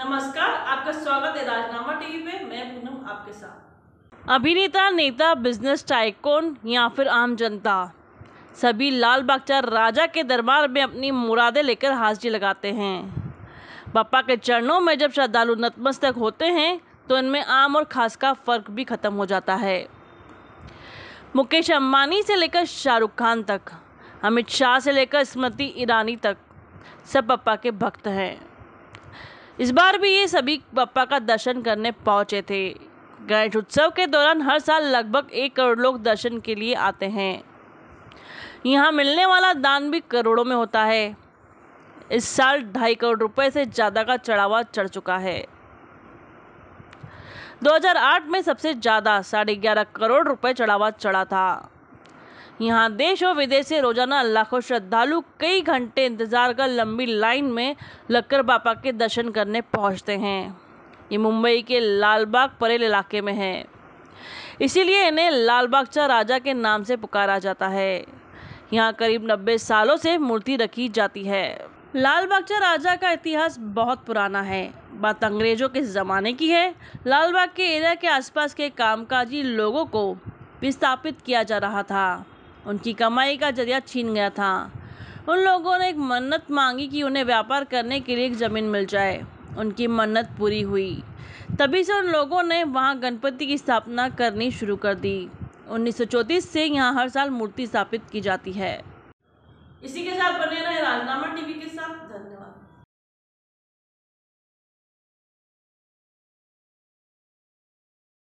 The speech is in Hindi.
नमस्कार आपका स्वागत है राजनामा टीवी पे मैं पूनम आपके साथ अभिनेता नेता बिजनेस टाइकोन या फिर आम जनता सभी लाल बागचार राजा के दरबार में अपनी मुरादें लेकर हाजिरी लगाते हैं पापा के चरणों में जब श्रद्धालु नतमस्तक होते हैं तो इनमें आम और खास का फ़र्क भी ख़त्म हो जाता है मुकेश अम्बानी से लेकर शाहरुख खान तक अमित शाह से लेकर स्मृति ईरानी तक सब पप्पा के भक्त हैं इस बार भी ये सभी बप्पा का दर्शन करने पहुंचे थे गणेश उत्सव के दौरान हर साल लगभग एक करोड़ लोग दर्शन के लिए आते हैं यहाँ मिलने वाला दान भी करोड़ों में होता है इस साल ढाई करोड़ रुपए से ज़्यादा का चढ़ावा चढ़ चुका है 2008 में सबसे ज़्यादा साढ़े ग्यारह करोड़ रुपए चढ़ावा चढ़ा था यहाँ देश और विदेश से रोजाना लाखों श्रद्धालु कई घंटे इंतज़ार कर लंबी लाइन में लगकर बाबा के दर्शन करने पहुँचते हैं ये मुंबई के लालबाग परेल इलाके में है इसीलिए इन्हें लालबागचा राजा के नाम से पुकारा जाता है यहाँ करीब 90 सालों से मूर्ति रखी जाती है लालबागचा राजा का इतिहास बहुत पुराना है बात अंग्रेज़ों के ज़माने की है लालबाग के एरिया के आसपास के कामकाजी लोगों को विस्थापित किया जा रहा था उनकी कमाई का जरिया छीन गया था उन लोगों ने एक मन्नत मांगी कि उन्हें व्यापार करने के लिए एक ज़मीन मिल जाए उनकी मन्नत पूरी हुई तभी से उन लोगों ने वहाँ गणपति की स्थापना करनी शुरू कर दी उन्नीस से यहाँ हर साल मूर्ति स्थापित की जाती है इसी के साथ बने रहे